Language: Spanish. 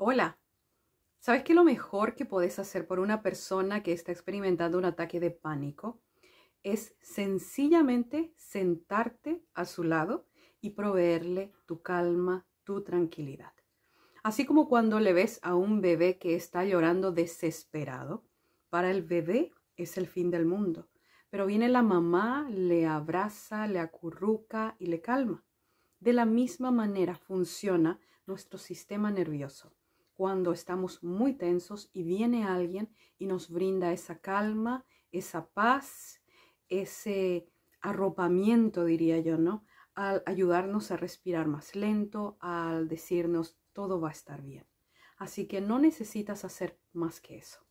hola. ¿Sabes que lo mejor que podés hacer por una persona que está experimentando un ataque de pánico? Es sencillamente sentarte a su lado y proveerle tu calma, tu tranquilidad. Así como cuando le ves a un bebé que está llorando desesperado, para el bebé es el fin del mundo. Pero viene la mamá, le abraza, le acurruca y le calma. De la misma manera funciona nuestro sistema nervioso cuando estamos muy tensos y viene alguien y nos brinda esa calma, esa paz, ese arropamiento, diría yo, ¿no? Al ayudarnos a respirar más lento, al decirnos todo va a estar bien. Así que no necesitas hacer más que eso.